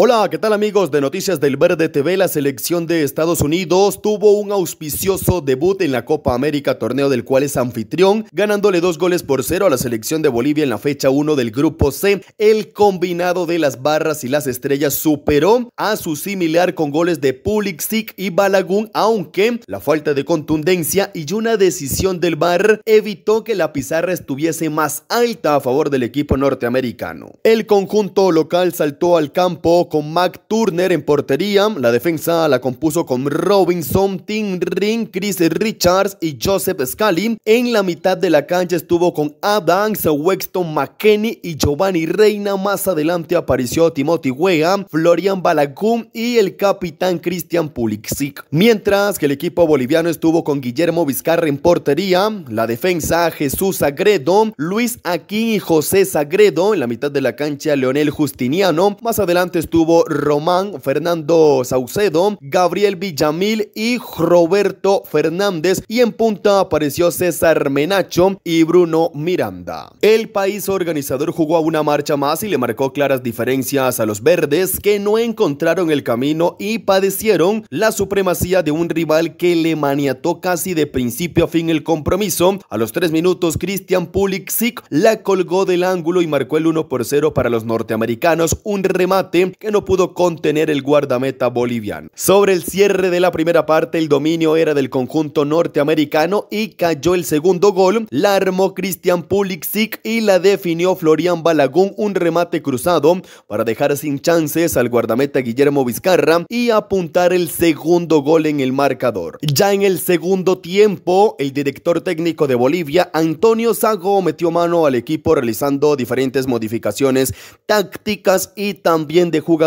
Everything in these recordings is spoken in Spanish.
Hola, ¿qué tal amigos de Noticias del Verde TV? La selección de Estados Unidos tuvo un auspicioso debut en la Copa América, torneo del cual es anfitrión, ganándole dos goles por cero a la selección de Bolivia en la fecha 1 del Grupo C. El combinado de las barras y las estrellas superó a su similar con goles de Pulixic y Balagún, aunque la falta de contundencia y una decisión del bar evitó que la pizarra estuviese más alta a favor del equipo norteamericano. El conjunto local saltó al campo con Mac Turner en portería, la defensa la compuso con Robinson, Tim Ring, Chris Richards y Joseph Scali. En la mitad de la cancha estuvo con Adams, Wexton McKenney y Giovanni Reina. Más adelante apareció Timothy Wea, Florian Balagún y el capitán Christian Pulixic Mientras que el equipo boliviano estuvo con Guillermo Vizcarra en portería, la defensa Jesús Sagredo, Luis Aquín y José Sagredo. En la mitad de la cancha Leonel Justiniano. Más adelante estuvo estuvo Román Fernando Saucedo, Gabriel Villamil y Roberto Fernández y en punta apareció César Menacho y Bruno Miranda. El país organizador jugó a una marcha más y le marcó claras diferencias a los verdes que no encontraron el camino y padecieron la supremacía de un rival que le maniató casi de principio a fin el compromiso. A los tres minutos, Christian Pulisic la colgó del ángulo y marcó el 1 por 0 para los norteamericanos, un remate que no pudo contener el guardameta boliviano. Sobre el cierre de la primera parte, el dominio era del conjunto norteamericano y cayó el segundo gol. La armó Christian Pulisic y la definió Florian Balagún un remate cruzado para dejar sin chances al guardameta Guillermo Vizcarra y apuntar el segundo gol en el marcador. Ya en el segundo tiempo, el director técnico de Bolivia, Antonio Sago, metió mano al equipo realizando diferentes modificaciones tácticas y también de jugadores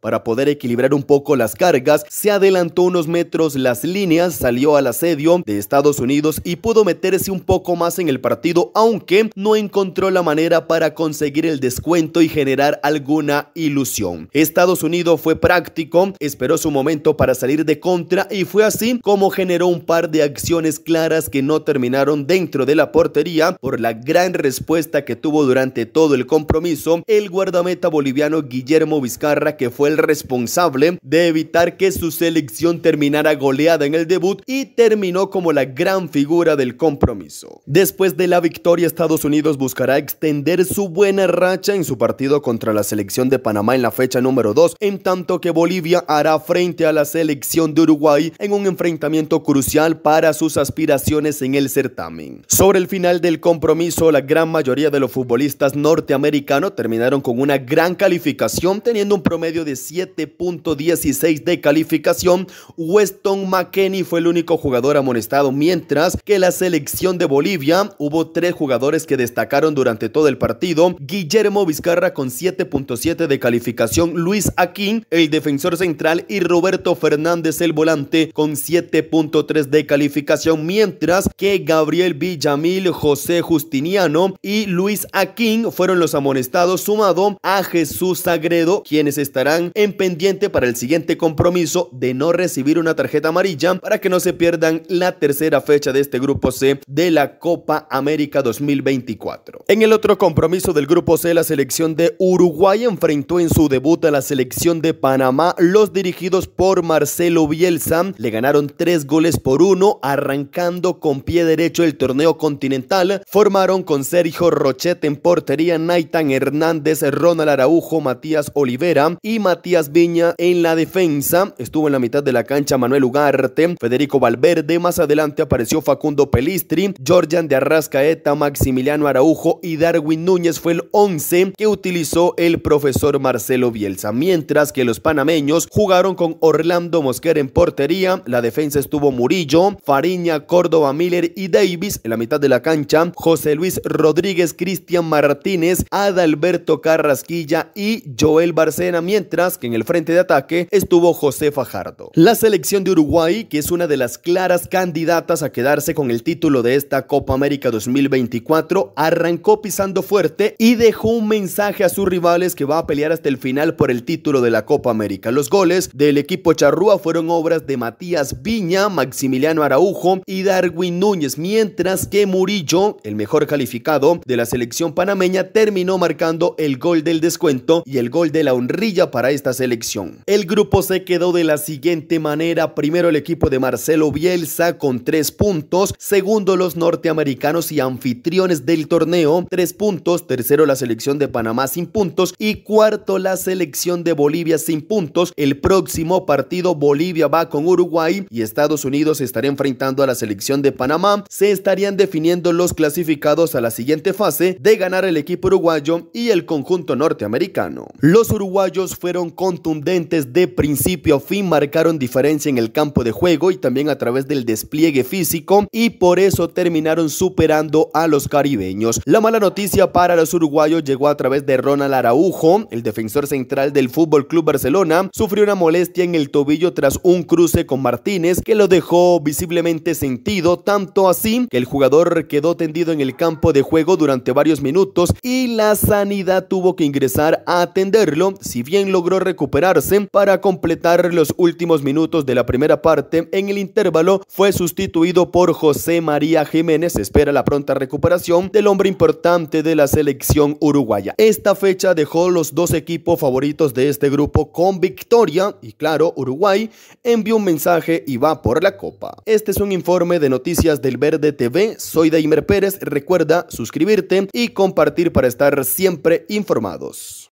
para poder equilibrar un poco las cargas, se adelantó unos metros las líneas, salió al asedio de Estados Unidos y pudo meterse un poco más en el partido, aunque no encontró la manera para conseguir el descuento y generar alguna ilusión. Estados Unidos fue práctico, esperó su momento para salir de contra y fue así como generó un par de acciones claras que no terminaron dentro de la portería por la gran respuesta que tuvo durante todo el compromiso el guardameta boliviano Guillermo Vizcarra que fue el responsable de evitar que su selección terminara goleada en el debut y terminó como la gran figura del compromiso. Después de la victoria, Estados Unidos buscará extender su buena racha en su partido contra la selección de Panamá en la fecha número 2, en tanto que Bolivia hará frente a la selección de Uruguay en un enfrentamiento crucial para sus aspiraciones en el certamen. Sobre el final del compromiso, la gran mayoría de los futbolistas norteamericanos terminaron con una gran calificación teniendo promedio de 7.16 de calificación, Weston McKenney fue el único jugador amonestado, mientras que la selección de Bolivia hubo tres jugadores que destacaron durante todo el partido, Guillermo Vizcarra con 7.7 de calificación, Luis Aquín, el defensor central, y Roberto Fernández, el volante, con 7.3 de calificación, mientras que Gabriel Villamil, José Justiniano y Luis Aquín fueron los amonestados, sumado a Jesús Sagredo, quien estarán en pendiente para el siguiente compromiso de no recibir una tarjeta amarilla para que no se pierdan la tercera fecha de este grupo C de la Copa América 2024. En el otro compromiso del grupo C, la selección de Uruguay enfrentó en su debut a la selección de Panamá. Los dirigidos por Marcelo Bielsa le ganaron tres goles por uno, arrancando con pie derecho el torneo continental. Formaron con Sergio Rochet en portería, Naitan Hernández, Ronald Araujo, Matías Olivera y Matías Viña en la defensa. Estuvo en la mitad de la cancha Manuel Ugarte, Federico Valverde, más adelante apareció Facundo Pelistri, Georgian de Arrascaeta, Maximiliano Araujo y Darwin Núñez fue el 11 que utilizó el profesor Marcelo Bielsa, mientras que los panameños jugaron con Orlando Mosquera en portería, la defensa estuvo Murillo, Fariña, Córdoba, Miller y Davis en la mitad de la cancha, José Luis Rodríguez, Cristian Martínez, Adalberto Carrasquilla y Joel Barcelona mientras que en el frente de ataque estuvo José Fajardo. La selección de Uruguay, que es una de las claras candidatas a quedarse con el título de esta Copa América 2024, arrancó pisando fuerte y dejó un mensaje a sus rivales que va a pelear hasta el final por el título de la Copa América. Los goles del equipo charrúa fueron obras de Matías Viña, Maximiliano Araujo y Darwin Núñez, mientras que Murillo, el mejor calificado de la selección panameña, terminó marcando el gol del descuento y el gol de la honra para esta selección. El grupo se quedó de la siguiente manera. Primero el equipo de Marcelo Bielsa con tres puntos. Segundo los norteamericanos y anfitriones del torneo, tres puntos. Tercero la selección de Panamá sin puntos. Y cuarto la selección de Bolivia sin puntos. El próximo partido Bolivia va con Uruguay y Estados Unidos estaría estará enfrentando a la selección de Panamá. Se estarían definiendo los clasificados a la siguiente fase de ganar el equipo uruguayo y el conjunto norteamericano. Los uruguayos fueron contundentes de principio a fin, marcaron diferencia en el campo de juego y también a través del despliegue físico y por eso terminaron superando a los caribeños. La mala noticia para los uruguayos llegó a través de Ronald Araujo, el defensor central del Fútbol Club Barcelona, sufrió una molestia en el tobillo tras un cruce con Martínez que lo dejó visiblemente sentido, tanto así que el jugador quedó tendido en el campo de juego durante varios minutos y la sanidad tuvo que ingresar a atenderlo si bien logró recuperarse para completar los últimos minutos de la primera parte, en el intervalo fue sustituido por José María Jiménez. Espera la pronta recuperación del hombre importante de la selección uruguaya. Esta fecha dejó los dos equipos favoritos de este grupo con victoria y claro, Uruguay envió un mensaje y va por la copa. Este es un informe de noticias del Verde TV. Soy Daimer Pérez. Recuerda suscribirte y compartir para estar siempre informados.